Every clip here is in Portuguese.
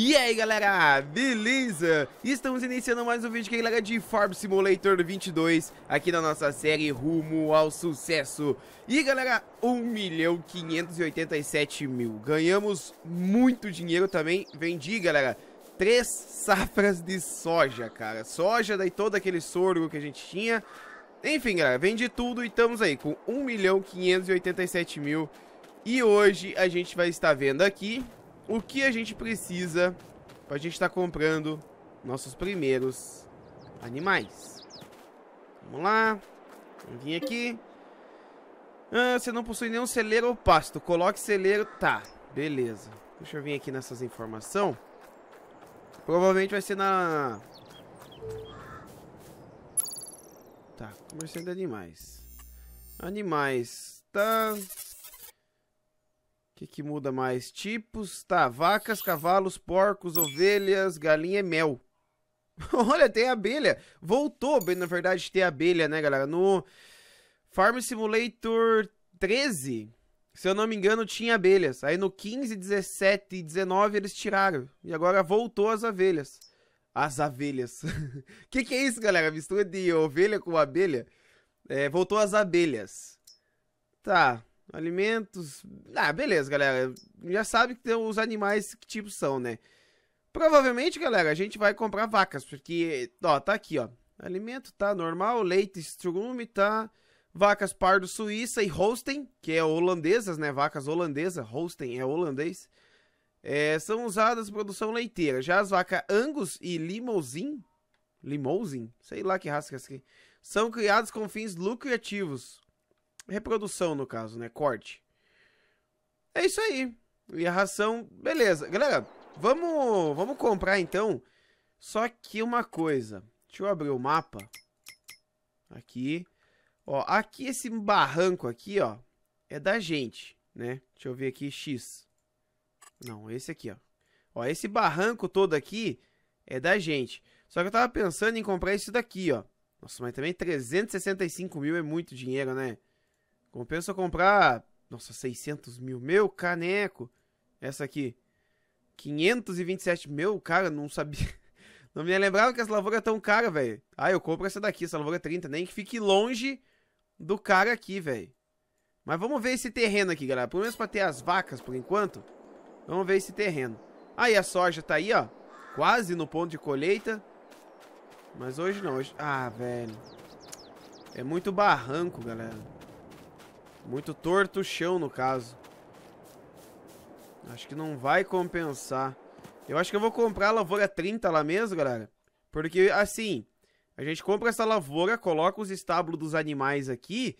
E aí galera, beleza? Estamos iniciando mais um vídeo aqui, galera, de Farm Simulator 22 Aqui na nossa série Rumo ao Sucesso E galera, 1 milhão 587 mil Ganhamos muito dinheiro também Vendi galera, três safras de soja cara Soja, daí todo aquele sorgo que a gente tinha Enfim galera, vendi tudo e estamos aí com 1 milhão 587 mil e hoje a gente vai estar vendo aqui o que a gente precisa para a gente estar tá comprando nossos primeiros animais. Vamos lá. Vamos vir aqui. Ah, você não possui nenhum celeiro ou pasto. Coloque celeiro. Tá, beleza. Deixa eu vir aqui nessas informações. Provavelmente vai ser na... Tá, comerciante de animais. Animais. Tá que, que muda mais? Tipos, tá, vacas, cavalos, porcos, ovelhas, galinha e mel. Olha, tem abelha. Voltou, bem, na verdade, ter abelha, né, galera? No Farm Simulator 13, se eu não me engano, tinha abelhas. Aí no 15, 17 e 19 eles tiraram. E agora voltou as abelhas. As abelhas. que que é isso, galera? Mistura de ovelha com abelha? É, voltou as abelhas. Tá, Alimentos. Ah, beleza, galera. Já sabe que tem os animais que tipo são, né? Provavelmente, galera, a gente vai comprar vacas, porque, ó, tá aqui, ó. Alimento tá normal, leite strume tá. Vacas pardo suíça e holstein, que é holandesas, né? Vacas holandesas holstein é holandês. É, são usadas produção leiteira. Já as vacas angus e limousin, limousin, sei lá que raça que é essa aqui, são criadas com fins lucrativos, reprodução no caso, né? Corte. É isso aí. E a ração, beleza. Galera, vamos, vamos comprar então. Só que uma coisa. Deixa eu abrir o mapa. Aqui. Ó, aqui esse barranco aqui, ó, é da gente, né? Deixa eu ver aqui, X. Não, esse aqui, ó. Ó, esse barranco todo aqui é da gente. Só que eu tava pensando em comprar isso daqui, ó. Nossa, mas também 365 mil é muito dinheiro, né? Compensa comprar, nossa, 600 mil. Meu caneco. Essa aqui. 527 mil, cara, não sabia. Não me lembrava que essa lavoura é tão cara, velho. Ah, eu compro essa daqui, essa lavoura 30. É nem que fique longe do cara aqui, velho. Mas vamos ver esse terreno aqui, galera. Pelo menos pra ter as vacas, por enquanto. Vamos ver esse terreno. Aí ah, a soja tá aí, ó. Quase no ponto de colheita. Mas hoje não. Hoje... Ah, velho. É muito barranco, galera. Muito torto o chão, no caso. Acho que não vai compensar. Eu acho que eu vou comprar a lavoura 30 lá mesmo, galera. Porque, assim, a gente compra essa lavoura, coloca os estábulos dos animais aqui...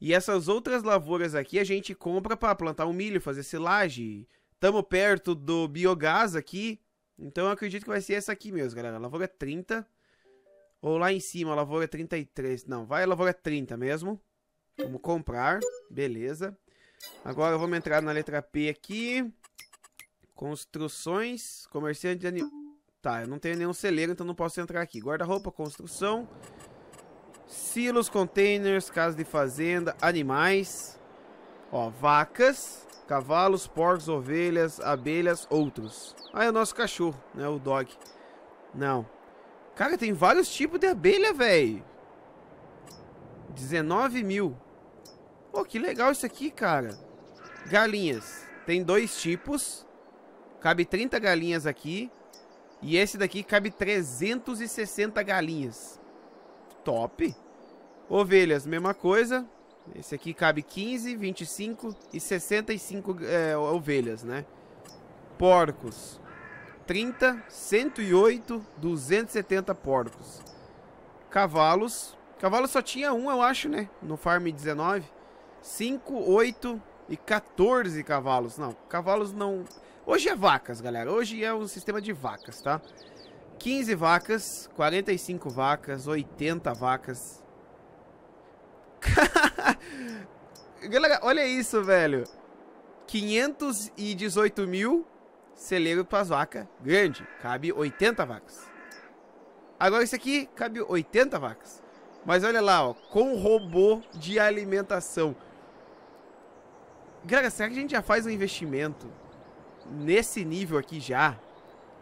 E essas outras lavouras aqui a gente compra para plantar o um milho, fazer silagem. Tamo perto do biogás aqui. Então eu acredito que vai ser essa aqui mesmo, galera. Lavoura 30. Ou lá em cima, lavoura 33. Não, vai lavoura 30 mesmo. Vamos comprar. Beleza. Agora vamos entrar na letra P aqui. Construções. Comerciante de animais. Tá, eu não tenho nenhum celeiro, então não posso entrar aqui. Guarda-roupa, construção. Silos, containers, casa de fazenda, animais. Ó, vacas, cavalos, porcos, ovelhas, abelhas, outros. Ah, é o nosso cachorro, né? O dog. Não. Cara, tem vários tipos de abelha, velho. 19 mil. Pô, que legal isso aqui, cara. Galinhas. Tem dois tipos. Cabe 30 galinhas aqui. E esse daqui cabe 360 galinhas. Top. Ovelhas, mesma coisa. Esse aqui cabe 15, 25 e 65 é, ovelhas, né? Porcos. 30, 108, 270 porcos. Cavalos. Cavalo só tinha um, eu acho, né? No Farm 19. 5, 8 e 14 cavalos. Não, cavalos não... Hoje é vacas, galera. Hoje é um sistema de vacas, tá? 15 vacas, 45 vacas, 80 vacas. galera, olha isso, velho. 518 mil celeiro para as vacas. Grande. Cabe 80 vacas. Agora isso aqui cabe 80 vacas. Mas olha lá, ó, com robô de alimentação. Galera, será que a gente já faz um investimento nesse nível aqui já?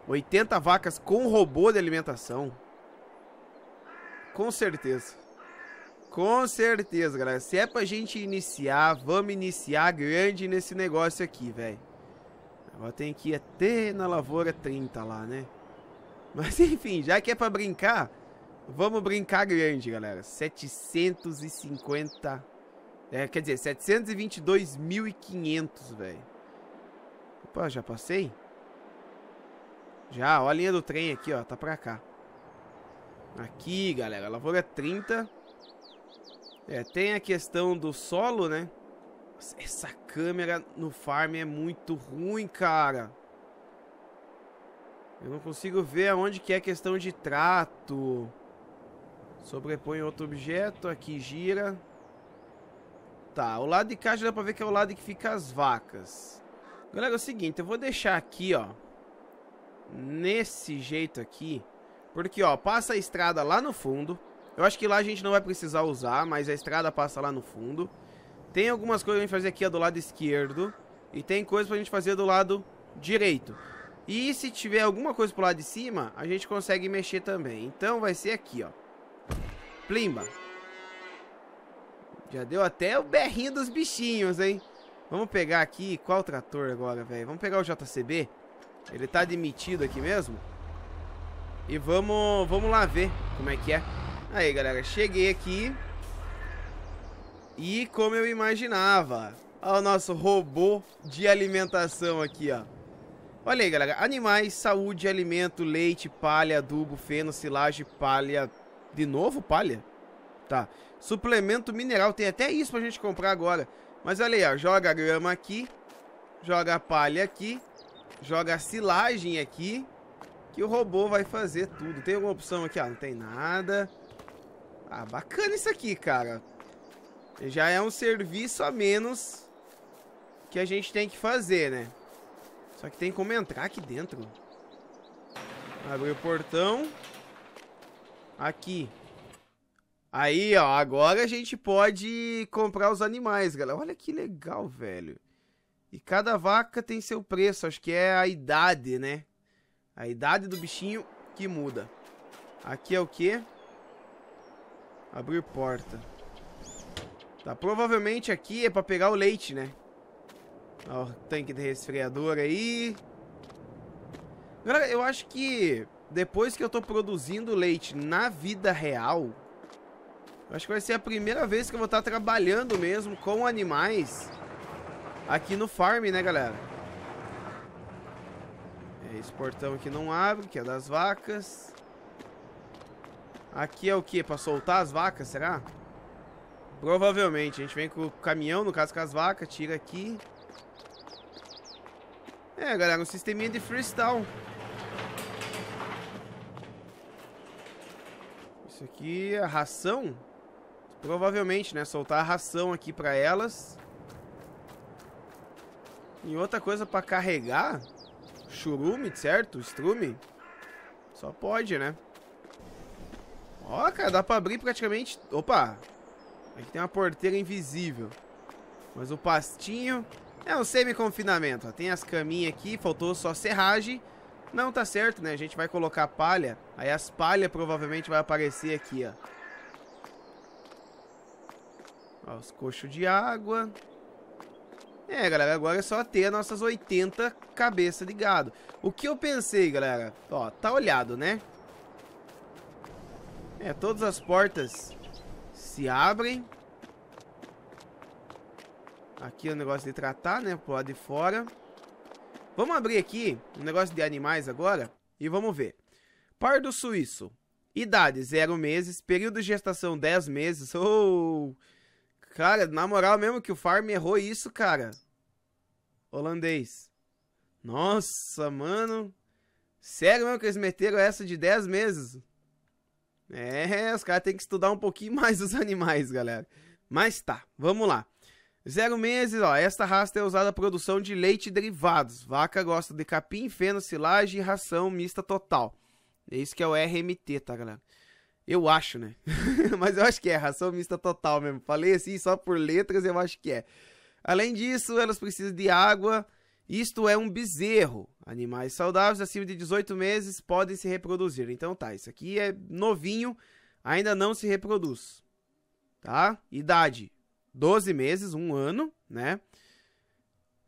80 vacas com robô de alimentação? Com certeza. Com certeza, galera. Se é pra gente iniciar, vamos iniciar grande nesse negócio aqui, velho. Agora tem que ir até na lavoura 30 lá, né? Mas enfim, já que é pra brincar, vamos brincar grande, galera. 750 é, quer dizer, 722.500, velho. Opa, já passei? Já, ó a linha do trem aqui, ó. Tá pra cá. Aqui, galera. Lavoura é 30. É, tem a questão do solo, né? Essa câmera no farm é muito ruim, cara. Eu não consigo ver aonde que é a questão de trato. Sobrepõe outro objeto. Aqui gira tá. O lado de cá já dá pra ver que é o lado que fica as vacas. Galera, é o seguinte, eu vou deixar aqui, ó. Nesse jeito aqui. Porque, ó, passa a estrada lá no fundo. Eu acho que lá a gente não vai precisar usar, mas a estrada passa lá no fundo. Tem algumas coisas pra gente fazer aqui, ó, do lado esquerdo. E tem coisas pra gente fazer do lado direito. E se tiver alguma coisa pro lado de cima, a gente consegue mexer também. Então vai ser aqui, ó. Plimba. Já deu até o berrinho dos bichinhos, hein? Vamos pegar aqui... Qual trator agora, velho? Vamos pegar o JCB. Ele tá admitido aqui mesmo. E vamos, vamos lá ver como é que é. Aí, galera, cheguei aqui. E como eu imaginava, olha o nosso robô de alimentação aqui, ó. Olha aí, galera. Animais, saúde, alimento, leite, palha, adubo, feno, silagem, palha... De novo palha? Tá. Suplemento mineral, tem até isso pra gente comprar agora. Mas olha aí, ó, joga grama aqui, joga palha aqui, joga silagem aqui, que o robô vai fazer tudo. Tem alguma opção aqui? Ah, não tem nada. Ah, bacana isso aqui, cara. Já é um serviço a menos que a gente tem que fazer, né? Só que tem como entrar aqui dentro. abre o portão. Aqui. Aí, ó, agora a gente pode comprar os animais, galera. Olha que legal, velho. E cada vaca tem seu preço, acho que é a idade, né? A idade do bichinho que muda. Aqui é o quê? Abrir porta. Tá, provavelmente aqui é pra pegar o leite, né? Ó, o tanque de resfriador aí. Galera, eu acho que depois que eu tô produzindo leite na vida real, Acho que vai ser a primeira vez que eu vou estar trabalhando mesmo com animais aqui no farm, né, galera? É esse portão aqui não abre, que é das vacas. Aqui é o que? Pra soltar as vacas, será? Provavelmente. A gente vem com o caminhão, no caso com as vacas, tira aqui. É, galera, um sisteminha de freestyle. Isso aqui é ração? Provavelmente, né? Soltar a ração aqui pra elas. E outra coisa pra carregar. Churume, certo? Strume. Só pode, né? Ó, cara, dá pra abrir praticamente... Opa! Aqui tem uma porteira invisível. Mas o pastinho... É um semi-confinamento, Tem as caminhas aqui, faltou só serragem. Não, tá certo, né? A gente vai colocar palha. Aí as palhas provavelmente vai aparecer aqui, ó. Ó, os coxos de água. É, galera, agora é só ter as nossas 80 cabeças de gado. O que eu pensei, galera? Ó, tá olhado, né? É, todas as portas se abrem. Aqui é o um negócio de tratar, né? Pro lado de fora. Vamos abrir aqui um negócio de animais agora e vamos ver. Pardo suíço. Idade, 0 meses. Período de gestação, 10 meses. Ou... Oh! Cara, na moral mesmo que o Farm errou isso, cara. Holandês. Nossa, mano. Sério mesmo que eles meteram essa de 10 meses? É, os caras têm que estudar um pouquinho mais os animais, galera. Mas tá, vamos lá. Zero meses, ó. Esta raça é usada para produção de leite e derivados. Vaca gosta de capim, feno, silagem e ração mista total. É isso que é o RMT, tá, galera? Eu acho, né? Mas eu acho que é ração mista total mesmo. Falei assim só por letras, eu acho que é. Além disso, elas precisam de água. Isto é um bezerro. Animais saudáveis acima de 18 meses podem se reproduzir. Então tá, isso aqui é novinho, ainda não se reproduz. Tá? Idade: 12 meses, um ano, né?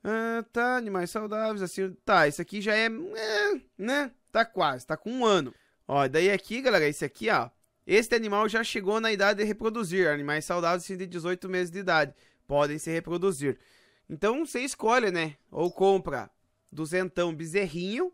Ah, tá, animais saudáveis, assim. Tá, isso aqui já é, é. Né? Tá quase, tá com um ano. Ó, daí aqui, galera, esse aqui, ó. Este animal já chegou na idade de reproduzir. Animais saudáveis de 18 meses de idade podem se reproduzir. Então você escolhe, né? Ou compra duzentão bezerrinho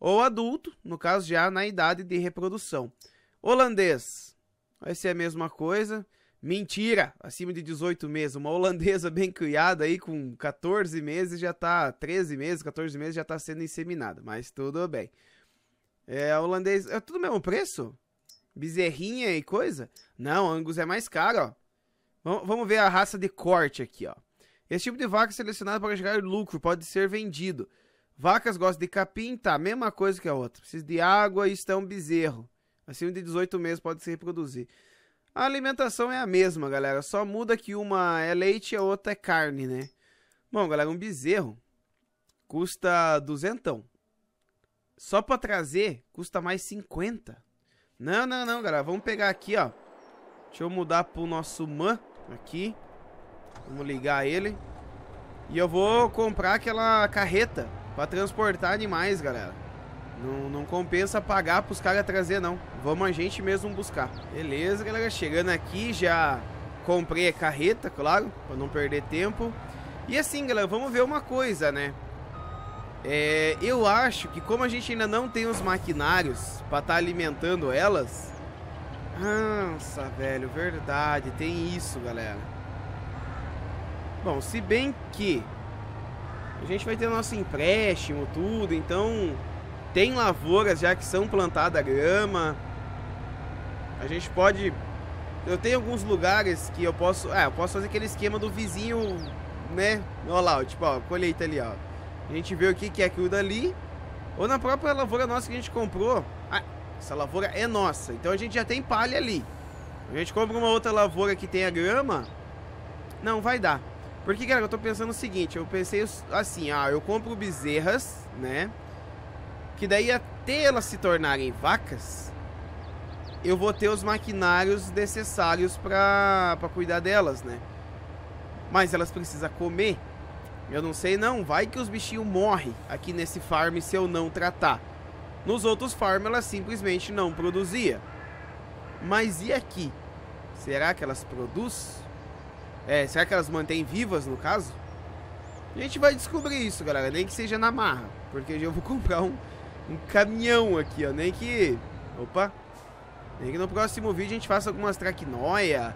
ou adulto, no caso já na idade de reprodução. Holandês, vai ser a mesma coisa. Mentira, acima de 18 meses. Uma holandesa bem criada aí com 14 meses já tá, 13 meses, 14 meses já tá sendo inseminada, mas tudo bem. É, holandês, é tudo mesmo preço? bezerrinha e coisa? Não, Angus é mais caro, ó. Vamos ver a raça de corte aqui, ó. Esse tipo de vaca é selecionado para gerar lucro pode ser vendido. Vacas gostam de capim, tá, mesma coisa que a outra. Precisa de água e estão bezerro. Acima de 18 meses pode se reproduzir. A alimentação é a mesma, galera. Só muda que uma é leite e a outra é carne, né? Bom, galera, um bezerro custa duzentão. Só para trazer custa mais 50. Não, não, não, galera. Vamos pegar aqui, ó. Deixa eu mudar pro nosso man aqui. Vamos ligar ele. E eu vou comprar aquela carreta pra transportar animais, galera. Não, não compensa pagar pros caras trazer, não. Vamos a gente mesmo buscar. Beleza, galera. Chegando aqui, já comprei a carreta, claro, pra não perder tempo. E assim, galera, vamos ver uma coisa, né? É, eu acho que como a gente ainda não tem os maquinários para estar tá alimentando elas. Nossa, velho, verdade, tem isso, galera. Bom, se bem que a gente vai ter nosso empréstimo, tudo, então tem lavouras já que são plantadas grama. A gente pode. Eu tenho alguns lugares que eu posso. Ah, eu posso fazer aquele esquema do vizinho, né? Olha lá, tipo, ó, colheita ali, ó. A gente vê o que, que é aquilo dali. Ou na própria lavoura nossa que a gente comprou. Ah, essa lavoura é nossa. Então a gente já tem palha ali. A gente compra uma outra lavoura que tenha grama. Não, vai dar. Porque, cara, eu tô pensando o seguinte. Eu pensei assim, ah, eu compro bezerras, né? Que daí até elas se tornarem vacas, eu vou ter os maquinários necessários para cuidar delas, né? Mas elas precisam comer. Eu não sei não, vai que os bichinhos morrem aqui nesse farm se eu não tratar. Nos outros farms ela simplesmente não produzia. Mas e aqui? Será que elas produzem? É, será que elas mantêm vivas no caso? A gente vai descobrir isso, galera, nem que seja na marra. Porque eu vou comprar um, um caminhão aqui, ó, nem que... Opa! Nem que no próximo vídeo a gente faça algumas traquinóias.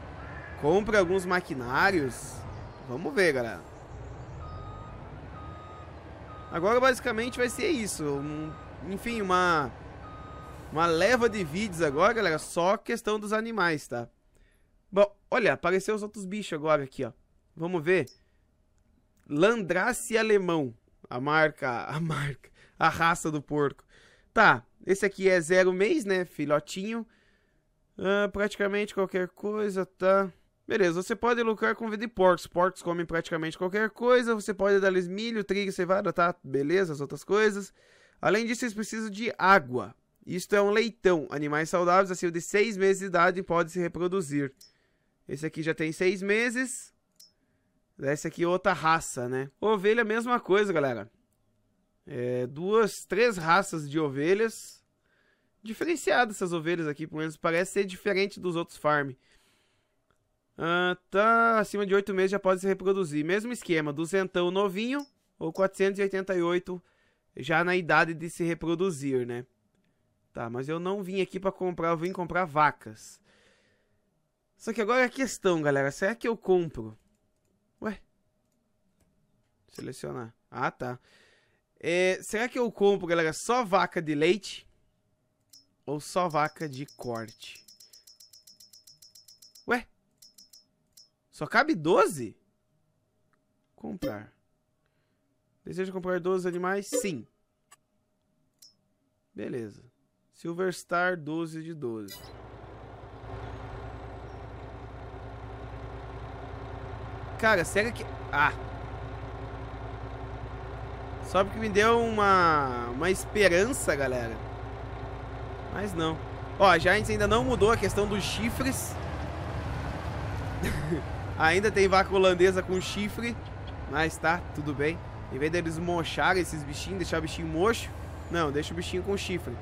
compre alguns maquinários. Vamos ver, galera. Agora basicamente vai ser isso. Um, enfim, uma uma leva de vídeos agora, galera, só questão dos animais, tá? Bom, olha, apareceu os outros bichos agora aqui, ó. Vamos ver. Landrace alemão, a marca, a marca, a raça do porco. Tá, esse aqui é zero mês, né, filhotinho. Ah, praticamente qualquer coisa, tá? Beleza, você pode lucrar com de porcos. Porcos comem praticamente qualquer coisa. Você pode dar-lhes milho, trigo, cevada, tá? Beleza, as outras coisas. Além disso, eles precisam de água. Isto é um leitão. Animais saudáveis acima de 6 meses de idade podem se reproduzir. Esse aqui já tem 6 meses. Essa aqui é outra raça, né? Ovelha, mesma coisa, galera. É, duas, três raças de ovelhas. Diferenciadas essas ovelhas aqui, pelo menos parece ser diferente dos outros farm. Ah, tá acima de 8 meses já pode se reproduzir. Mesmo esquema, duzentão novinho ou 488 já na idade de se reproduzir, né? Tá, mas eu não vim aqui para comprar, eu vim comprar vacas. Só que agora é a questão, galera, será que eu compro? Ué? Selecionar. Ah, tá. É, será que eu compro, galera, só vaca de leite? Ou só vaca de corte? Ué? Só cabe 12? Comprar. Deseja comprar 12 animais? Sim. Beleza. Silver Star 12 de 12. Cara, será que... Ah! Só porque me deu uma, uma esperança, galera. Mas não. Ó, já a gente ainda não mudou a questão dos chifres. Ainda tem vaca holandesa com chifre, mas tá, tudo bem. Em vez deles mocharem esses bichinhos, deixar o bichinho mocho, não, deixa o bichinho com chifre.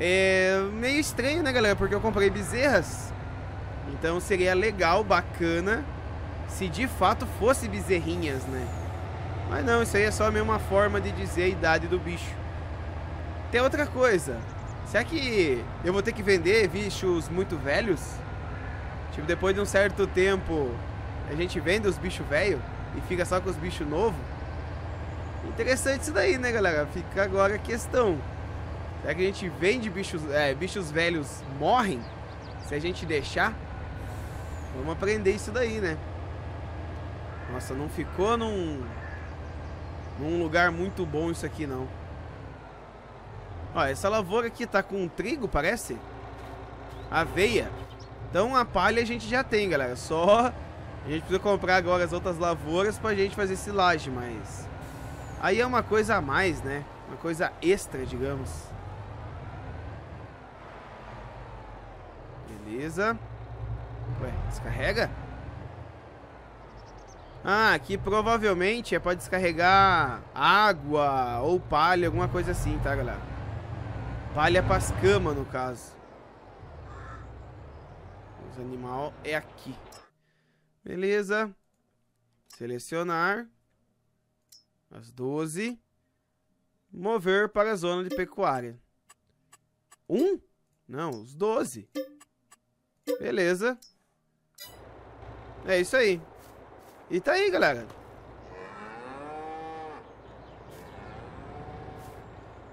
É meio estranho, né, galera? Porque eu comprei bezerras. Então seria legal, bacana, se de fato fosse bezerrinhas, né? Mas não, isso aí é só a mesma forma de dizer a idade do bicho. Tem outra coisa. Será que eu vou ter que vender bichos muito velhos? Tipo, depois de um certo tempo, a gente vende os bichos velho e fica só com os bichos novos. Interessante isso daí, né, galera? Fica agora a questão. Será que a gente vende bichos, é, bichos velhos morrem? Se a gente deixar? Vamos aprender isso daí, né? Nossa, não ficou num, num lugar muito bom isso aqui, não. Ó, essa lavoura aqui tá com trigo, parece? Aveia. Então a palha a gente já tem, galera. Só a gente precisa comprar agora as outras lavouras pra gente fazer esse laje, mas... Aí é uma coisa a mais, né? Uma coisa extra, digamos. Beleza. Ué, descarrega? Ah, aqui provavelmente é pra descarregar água ou palha, alguma coisa assim, tá, galera? Palha pras camas, no caso. Os animal é aqui. Beleza. Selecionar. As 12. Mover para a zona de pecuária. Um? Não, os 12. Beleza. É isso aí. E tá aí, galera.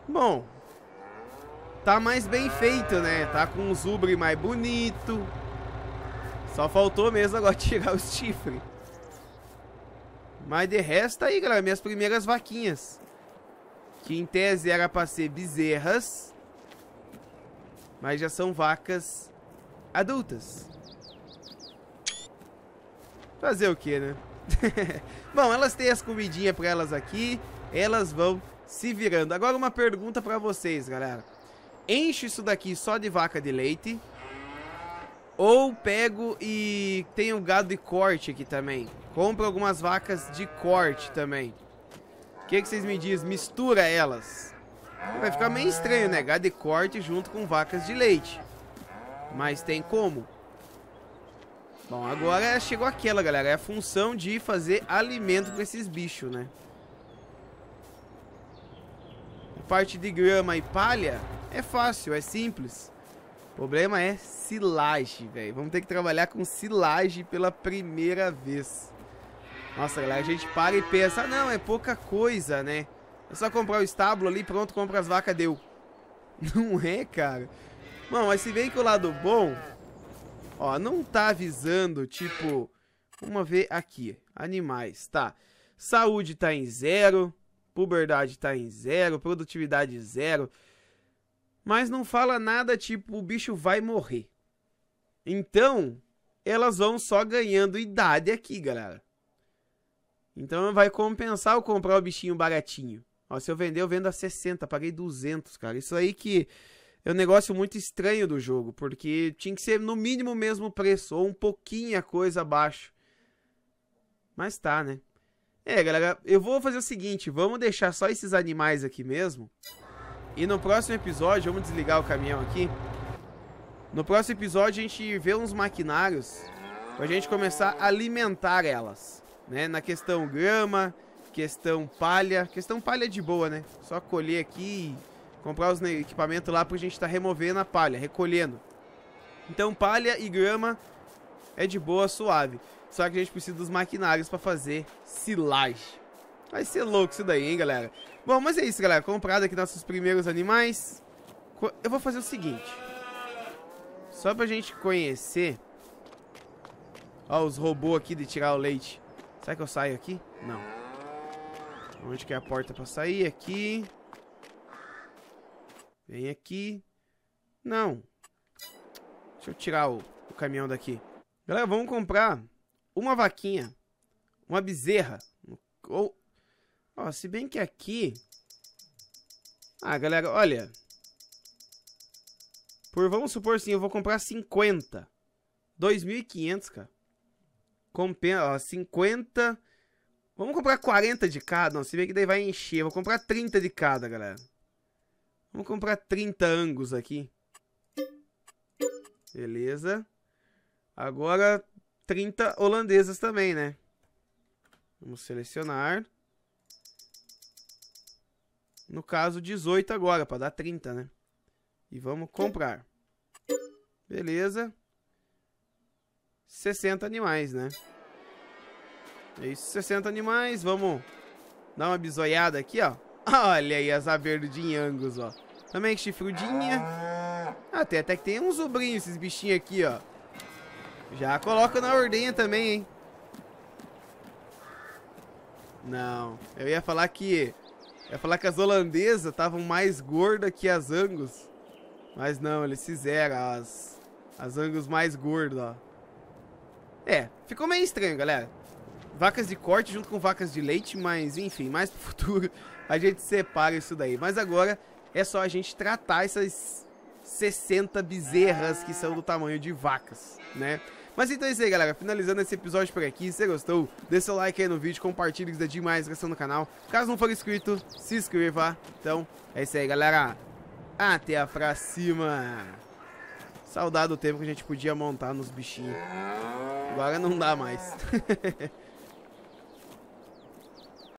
Bom, tá mais bem feito, né? Tá com um zubre mais bonito, só faltou mesmo agora tirar o chifre. Mas de resto tá aí, galera, minhas primeiras vaquinhas. Que em tese era pra ser bezerras. Mas já são vacas adultas. Fazer o que, né? Bom, elas têm as comidinhas pra elas aqui. Elas vão se virando. Agora uma pergunta pra vocês, galera. Enche isso daqui só de vaca de leite. Ou pego e tenho gado de corte aqui também. Compro algumas vacas de corte também. O que, que vocês me dizem? Mistura elas. Vai ficar meio estranho, né? Gado de corte junto com vacas de leite. Mas tem como. Bom, agora chegou aquela, galera. É a função de fazer alimento para esses bichos, né? A parte de grama e palha é fácil, é simples problema é silage, velho. Vamos ter que trabalhar com silage pela primeira vez. Nossa, galera, a gente para e pensa, ah, não, é pouca coisa, né? É só comprar o estábulo ali, pronto, compra as vacas, deu. Não é, cara? Bom, mas se vem que o lado bom... Ó, não tá avisando, tipo... Vamos ver aqui. Animais, tá. Saúde tá em zero. Puberdade tá em zero. Produtividade zero mas não fala nada tipo o bicho vai morrer. Então, elas vão só ganhando idade aqui, galera. Então vai compensar eu comprar o bichinho baratinho. Ó, se eu vender, eu vendo a 60, paguei 200, cara. Isso aí que é um negócio muito estranho do jogo, porque tinha que ser no mínimo o mesmo preço, ou um pouquinho a coisa abaixo. Mas tá, né? É, galera, eu vou fazer o seguinte, vamos deixar só esses animais aqui mesmo. E no próximo episódio, vamos desligar o caminhão aqui. No próximo episódio a gente vê uns maquinários pra gente começar a alimentar elas, né? Na questão grama, questão palha, questão palha de boa, né? Só colher aqui e comprar os equipamentos lá pra gente estar tá removendo a palha, recolhendo. Então palha e grama é de boa, suave. Só que a gente precisa dos maquinários para fazer silagem. Vai ser louco isso daí, hein, galera? Bom, mas é isso, galera. Comprado aqui nossos primeiros animais. Eu vou fazer o seguinte. Só pra gente conhecer... Ó, os robôs aqui de tirar o leite. Será que eu saio aqui? Não. Onde que é a porta pra sair? Aqui. Vem aqui. Não. Deixa eu tirar o, o caminhão daqui. Galera, vamos comprar uma vaquinha. Uma bezerra. Ou Ó, se bem que aqui... Ah, galera, olha. Por, vamos supor sim, eu vou comprar 50. 2.500, cara. Compensa, ó, 50... Vamos comprar 40 de cada, não, se bem que daí vai encher. Vou comprar 30 de cada, galera. Vamos comprar 30 angus aqui. Beleza. Agora, 30 holandesas também, né? Vamos selecionar. No caso, 18 agora, para dar 30, né? E vamos comprar. Beleza. 60 animais, né? É isso, 60 animais. Vamos dar uma bisoiada aqui, ó. Olha aí as aberdinhas angus, ó. Também chifrudinha. Ah, tem até que tem uns sobrinhos esses bichinhos aqui, ó. Já coloca na ordenha também, hein? Não, eu ia falar que é ia falar que as holandesas estavam mais gordas que as angus. Mas não, eles fizeram as, as angus mais gordas, ó. É, ficou meio estranho, galera. Vacas de corte junto com vacas de leite, mas enfim, mais pro futuro a gente separa isso daí. Mas agora é só a gente tratar essas 60 bezerras que são do tamanho de vacas, né? Mas então é isso aí, galera. Finalizando esse episódio por aqui. Se você gostou, dê seu like aí no vídeo, compartilhe, que é demais, inscrição no canal. Caso não for inscrito, se inscreva. Então, é isso aí, galera. Até a pra cima. Saudade do tempo que a gente podia montar nos bichinhos. Agora não dá mais.